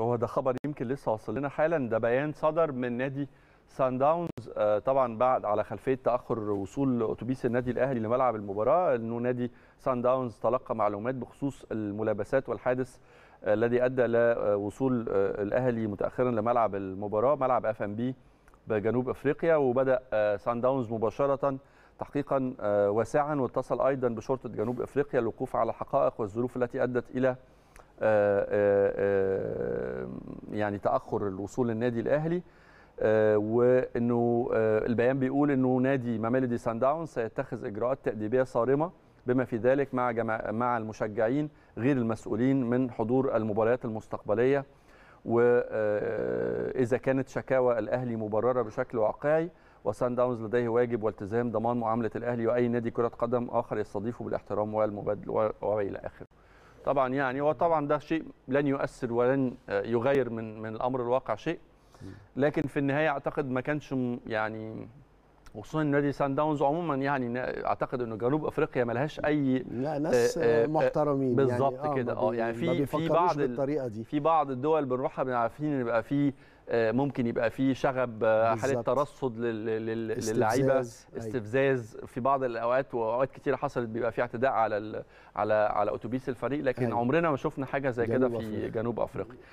وهو ده خبر يمكن لسه واصل لنا حالا ده بيان صدر من نادي سان داونز آه، طبعا بعد على خلفيه تاخر وصول اتوبيس النادي الاهلي لملعب المباراه انه نادي سان داونز تلقى معلومات بخصوص الملابسات والحادث آه، الذي ادى لوصول آه، الاهلي متاخرا لملعب المباراه ملعب اف ام بي بجنوب افريقيا وبدا سان داونز مباشره تحقيقا واسعا واتصل ايضا بشرطه جنوب افريقيا للوقوف على الحقائق والظروف التي ادت الى آه، آه، آه، يعني تاخر الوصول للنادي الاهلي وانه البيان بيقول انه نادي ماميلودي سان داونز سيتخذ اجراءات تاديبيه صارمه بما في ذلك مع مع المشجعين غير المسؤولين من حضور المباريات المستقبليه واذا كانت شكاوى الاهلي مبرره بشكل واقعي وسان داونز لديه واجب والتزام ضمان معامله الاهلي واي نادي كره قدم اخر يستضيفه بالاحترام والمبادل والى اخره طبعا يعني وطبعا ده شيء لن يؤثر ولن يغير من من الامر الواقع شيء لكن في النهايه اعتقد ما كانش يعني وخصوصا نادي سان داونز عموما يعني اعتقد انه جنوب افريقيا ملهاش اي لا آه، ناس آآ آه، آآ آه، محترمين يعني، بالظبط يعني كده اه يعني في في بعض بالطريقه دي في بعض الدول بنروحها عارفين ان يبقى في ممكن يبقى في شغب حاله ترصد للعيبه أيوة. استفزاز في بعض الاوقات واوقات كتيره حصلت بيبقى في اعتداء على على على اتوبيس الفريق لكن أيوة. عمرنا ما شفنا حاجه زي كده في جنوب افريقيا